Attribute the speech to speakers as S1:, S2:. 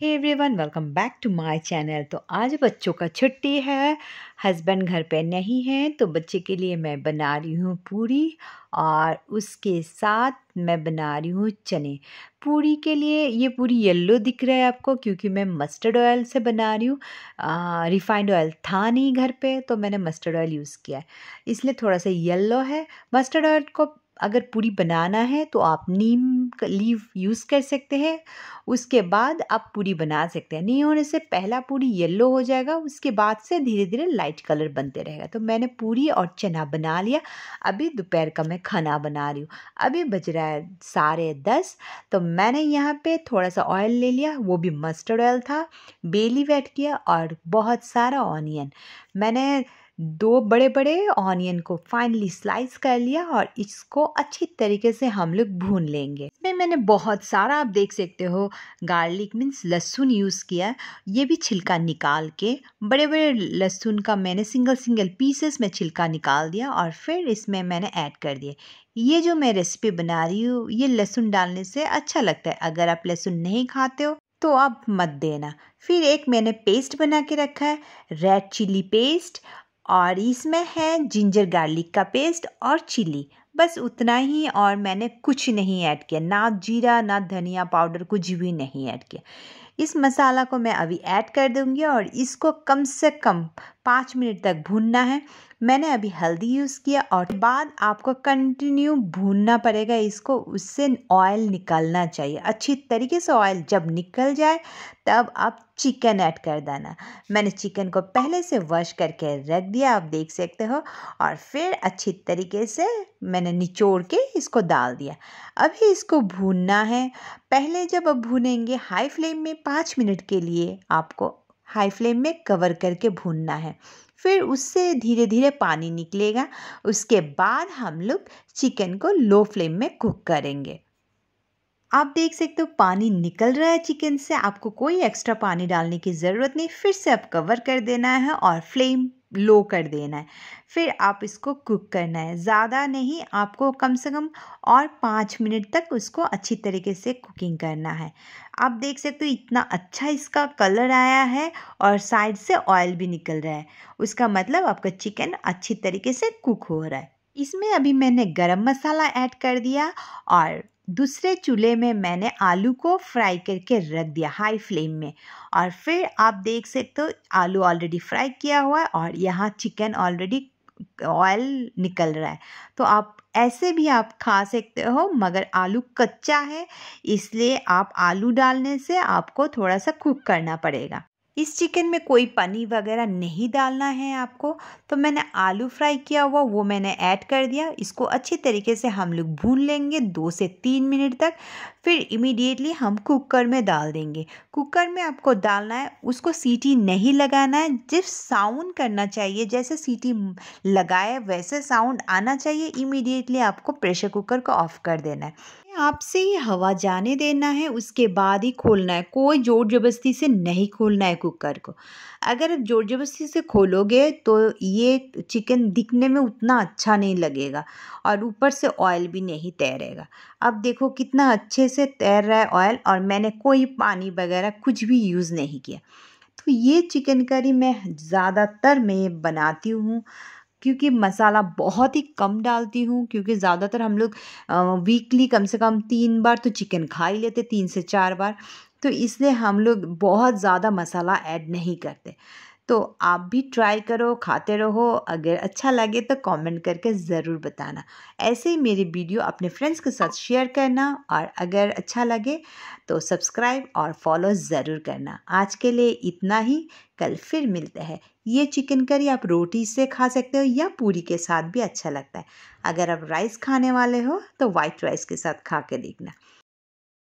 S1: hey everyone welcome back to my channel तो आज बच्चों का छुट्टी है हस्बैंड घर पे नहीं है तो बच्चे के लिए मैं बना रही हूँ पूरी और उसके साथ मैं बना रही हूँ चने पूरी के लिए ये पूरी येलो दिख रहा है आपको क्योंकि मैं मस्टर्ड ऑयल से बना रही हूँ रिफाइंड ऑयल था नहीं घर पे तो मैंने मस्टर्ड ऑयल यूज़ किया है इसलिए थोड़ा सा येल्लो है मस्टर्ड ऑयल को अगर पूरी बनाना है तो आप नीम का लीव यूज़ कर सकते हैं उसके बाद आप पूरी बना सकते हैं नहीं होने से पहला पूरी येलो हो जाएगा उसके बाद से धीरे धीरे लाइट कलर बनते रहेगा तो मैंने पूरी और चना बना लिया अभी दोपहर का मैं खाना बना रही हूँ अभी बज रहा है साढ़े दस तो मैंने यहाँ पे थोड़ा सा ऑयल ले लिया वो भी मस्टर्ड ऑयल था बेली वेट किया और बहुत सारा ऑनियन मैंने दो बड़े बड़े ऑनियन को फाइनली स्लाइस कर लिया और इसको अच्छी तरीके से हम लोग भून लेंगे इसमें मैंने बहुत सारा आप देख सकते हो गार्लिक मीन्स लहसुन यूज़ किया ये भी छिलका निकाल के बड़े बड़े लहसुन का मैंने सिंगल सिंगल पीसेस में छिलका निकाल दिया और फिर इसमें मैंने ऐड कर दिया ये जो मैं रेसिपी बना रही हूँ ये लहसुन डालने से अच्छा लगता है अगर आप लहसुन नहीं खाते हो तो आप मत देना फिर एक मैंने पेस्ट बना के रखा है रेड चिली पेस्ट और इसमें है जिंजर गार्लिक का पेस्ट और चिली बस उतना ही और मैंने कुछ नहीं ऐड किया ना जीरा ना धनिया पाउडर कुछ भी नहीं ऐड किया इस मसाला को मैं अभी ऐड कर दूंगी और इसको कम से कम पाँच मिनट तक भूनना है मैंने अभी हल्दी यूज़ किया और बाद आपको कंटिन्यू भूनना पड़ेगा इसको उससे ऑयल निकलना चाहिए अच्छी तरीके से ऑयल जब निकल जाए तब आप चिकन ऐड कर देना मैंने चिकन को पहले से वॉश करके रख दिया आप देख सकते हो और फिर अच्छी तरीके से मैंने निचोड़ के इसको डाल दिया अभी इसको भूनना है पहले जब आप भूनेंगे हाई फ्लेम में पाँच मिनट के लिए आपको हाई फ्लेम में कवर करके भूनना है फिर उससे धीरे धीरे पानी निकलेगा उसके बाद हम लोग चिकन को लो फ्लेम में कुक करेंगे आप देख सकते हो पानी निकल रहा है चिकन से आपको कोई एक्स्ट्रा पानी डालने की ज़रूरत नहीं फिर से आप कवर कर देना है और फ्लेम लो कर देना है फिर आप इसको कुक करना है ज़्यादा नहीं आपको कम से कम और पाँच मिनट तक उसको अच्छी तरीके से कुकिंग करना है आप देख सकते हो तो इतना अच्छा इसका कलर आया है और साइड से ऑयल भी निकल रहा है उसका मतलब आपका चिकन अच्छी तरीके से कुक हो रहा है इसमें अभी मैंने गरम मसाला ऐड कर दिया और दूसरे चूल्हे में मैंने आलू को फ्राई करके रख दिया हाई फ्लेम में और फिर आप देख सकते हो आलू ऑलरेडी फ्राई किया हुआ है और यहाँ चिकन ऑलरेडी ऑयल निकल रहा है तो आप ऐसे भी आप खा सकते हो मगर आलू कच्चा है इसलिए आप आलू डालने से आपको थोड़ा सा कुक करना पड़ेगा इस चिकन में कोई पनीर वगैरह नहीं डालना है आपको तो मैंने आलू फ्राई किया हुआ वो मैंने ऐड कर दिया इसको अच्छी तरीके से हम लोग भून लेंगे दो से तीन मिनट तक फिर इमीडिएटली हम कुकर में डाल देंगे कुकर में आपको डालना है उसको सीटी नहीं लगाना है जिस साउंड करना चाहिए जैसे सीटी लगाए वैसे साउंड आना चाहिए इमीडिएटली आपको प्रेशर कुकर को ऑफ कर देना है आपसे ही हवा जाने देना है उसके बाद ही खोलना है कोई जोर जबरदस्ती से नहीं खोलना है कुकर को अगर आप जोर जबरदस्ती से खोलोगे तो ये चिकन दिखने में उतना अच्छा नहीं लगेगा और ऊपर से ऑयल भी नहीं तैरेगा अब देखो कितना अच्छे से तैर रहा है ऑयल और मैंने कोई पानी वगैरह कुछ भी यूज़ नहीं किया तो ये चिकन करी मैं ज़्यादातर मैं बनाती हूँ क्योंकि मसाला बहुत ही कम डालती हूँ क्योंकि ज़्यादातर हम लोग वीकली कम से कम तीन बार तो चिकन खा ही लेते तीन से चार बार तो इसलिए हम लोग बहुत ज़्यादा मसाला ऐड नहीं करते तो आप भी ट्राई करो खाते रहो अगर अच्छा लगे तो कमेंट करके ज़रूर बताना ऐसे ही मेरी वीडियो अपने फ्रेंड्स के साथ शेयर करना और अगर अच्छा लगे तो सब्सक्राइब और फॉलो ज़रूर करना आज के लिए इतना ही कल फिर मिलते हैं ये चिकन करी आप रोटी से खा सकते हो या पूरी के साथ भी अच्छा लगता है अगर आप राइस खाने वाले हो तो वाइट राइस के साथ खा के देखना